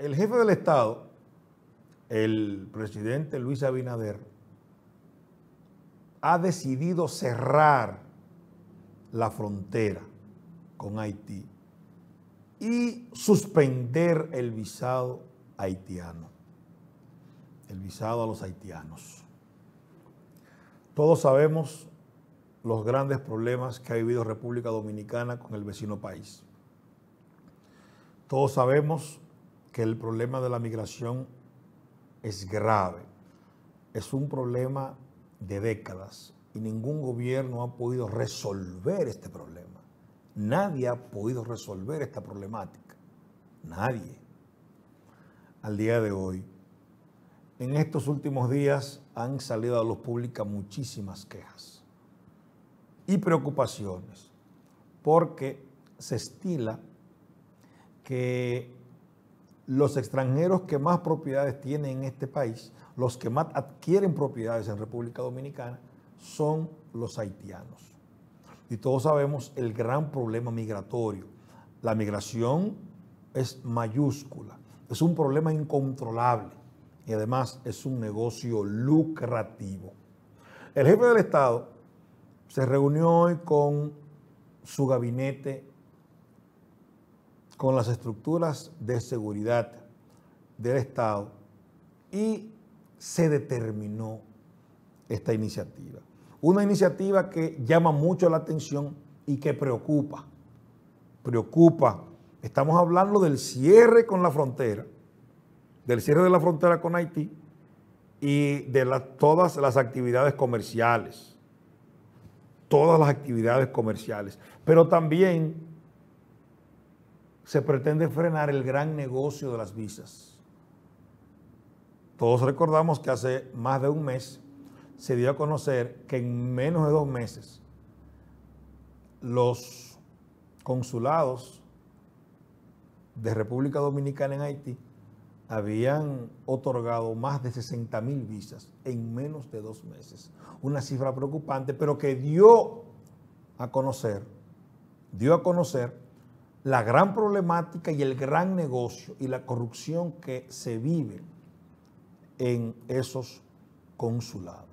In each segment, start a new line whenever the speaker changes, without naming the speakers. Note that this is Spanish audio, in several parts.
El jefe del Estado, el presidente Luis Abinader, ha decidido cerrar la frontera con Haití y suspender el visado haitiano, el visado a los haitianos. Todos sabemos los grandes problemas que ha vivido República Dominicana con el vecino país. Todos sabemos que el problema de la migración es grave. Es un problema de décadas y ningún gobierno ha podido resolver este problema. Nadie ha podido resolver esta problemática. Nadie. Al día de hoy. En estos últimos días han salido a luz pública muchísimas quejas y preocupaciones porque se estila que los extranjeros que más propiedades tienen en este país, los que más adquieren propiedades en República Dominicana, son los haitianos. Y todos sabemos el gran problema migratorio. La migración es mayúscula, es un problema incontrolable y además es un negocio lucrativo. El jefe del Estado se reunió hoy con su gabinete con las estructuras de seguridad del Estado y se determinó esta iniciativa. Una iniciativa que llama mucho la atención y que preocupa. Preocupa. Estamos hablando del cierre con la frontera, del cierre de la frontera con Haití y de todas las actividades comerciales. Todas las actividades comerciales. Pero también se pretende frenar el gran negocio de las visas. Todos recordamos que hace más de un mes se dio a conocer que en menos de dos meses los consulados de República Dominicana en Haití habían otorgado más de 60 mil visas en menos de dos meses. Una cifra preocupante, pero que dio a conocer, dio a conocer la gran problemática y el gran negocio y la corrupción que se vive en esos consulados.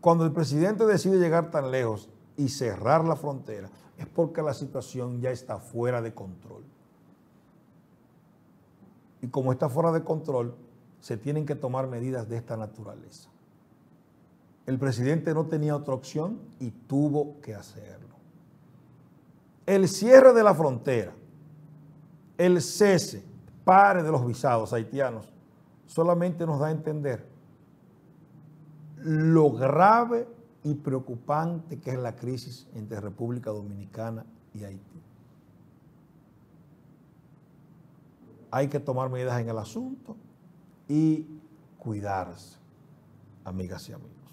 Cuando el presidente decide llegar tan lejos y cerrar la frontera, es porque la situación ya está fuera de control. Y como está fuera de control, se tienen que tomar medidas de esta naturaleza. El presidente no tenía otra opción y tuvo que hacerlo el cierre de la frontera, el cese, pare de los visados haitianos, solamente nos da a entender lo grave y preocupante que es la crisis entre República Dominicana y Haití. Hay que tomar medidas en el asunto y cuidarse, amigas y amigos.